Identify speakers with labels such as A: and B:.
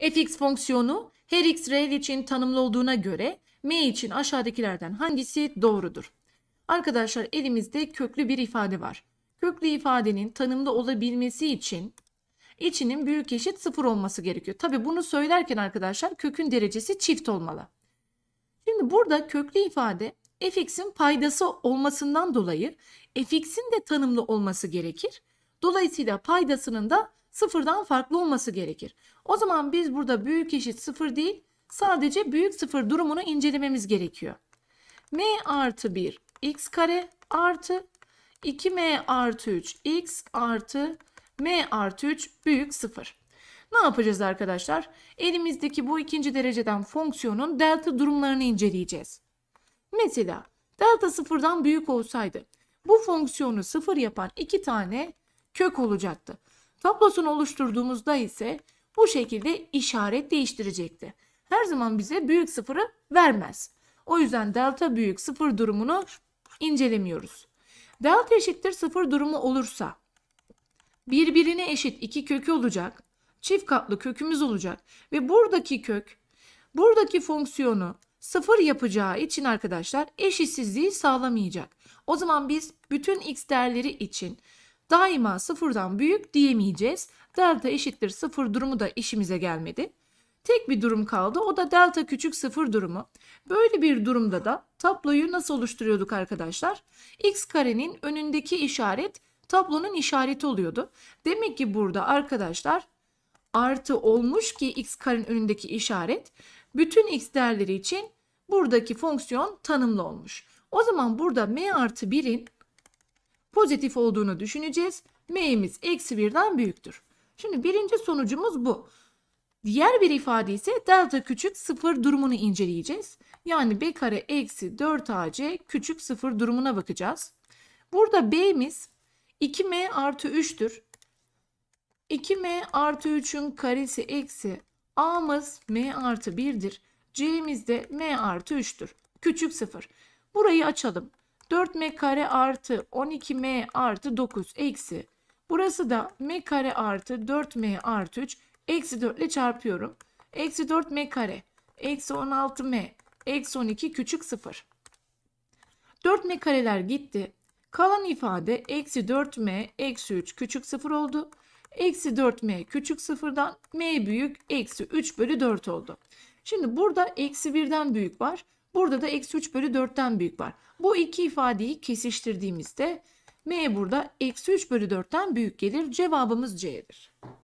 A: fx fonksiyonu her x reel için tanımlı olduğuna göre m için aşağıdakilerden hangisi doğrudur? Arkadaşlar elimizde köklü bir ifade var. Köklü ifadenin tanımlı olabilmesi için içinin büyük eşit sıfır olması gerekiyor. Tabi bunu söylerken arkadaşlar kökün derecesi çift olmalı. Şimdi burada köklü ifade fx'in paydası olmasından dolayı fx'in de tanımlı olması gerekir. Dolayısıyla paydasının da sıfırdan farklı olması gerekir. O zaman biz burada büyük eşit sıfır değil sadece büyük sıfır durumunu incelememiz gerekiyor. m artı 1 x kare artı 2m artı 3 x artı m artı 3 büyük sıfır. Ne yapacağız arkadaşlar? Elimizdeki bu ikinci dereceden fonksiyonun delta durumlarını inceleyeceğiz. Mesela delta sıfırdan büyük olsaydı bu fonksiyonu sıfır yapan iki tane kök olacaktı. Tablosunu oluşturduğumuzda ise bu şekilde işaret değiştirecekti. Her zaman bize büyük sıfırı vermez. O yüzden delta büyük sıfır durumunu incelemiyoruz. Delta eşittir sıfır durumu olursa birbirine eşit iki kökü olacak. Çift katlı kökümüz olacak. Ve buradaki kök buradaki fonksiyonu sıfır yapacağı için arkadaşlar eşitsizliği sağlamayacak. O zaman biz bütün x değerleri için daima sıfırdan büyük diyemeyeceğiz. Delta eşittir sıfır durumu da işimize gelmedi. Tek bir durum kaldı o da delta küçük sıfır durumu. Böyle bir durumda da tabloyu nasıl oluşturuyorduk arkadaşlar? X karenin önündeki işaret tablonun işareti oluyordu. Demek ki burada arkadaşlar artı olmuş ki x karenin önündeki işaret bütün x değerleri için buradaki fonksiyon tanımlı olmuş. O zaman burada m artı 1'in pozitif olduğunu düşüneceğiz. M'imiz eksi birden büyüktür. Şimdi birinci sonucumuz bu. Diğer bir ifade ise delta küçük sıfır durumunu inceleyeceğiz. Yani b kare eksi 4ac küçük sıfır durumuna bakacağız. Burada b'miz 2m artı 3'tür. 2m artı 3'ün karesi eksi a'mız m artı 1'dir. c'miz de m artı 3'tür. Küçük sıfır. Burayı açalım. 4m kare artı 12m artı 9 eksi. Burası da m kare artı 4m artı 3 eksi 4 ile çarpıyorum. Eksi 4m kare eksi 16m eksi 12 küçük 0. 4m kareler gitti. Kalan ifade eksi 4m eksi 3 küçük 0 oldu. Eksi 4m küçük 0'dan m büyük eksi 3 bölü 4 oldu. Şimdi burada eksi 1'den büyük var. Burada da eksi 3 bölü 4'ten büyük var. Bu iki ifadeyi kesiştirdiğimizde m burada eksi 3 bölü 4'ten büyük gelir. Cevabımız C'dir.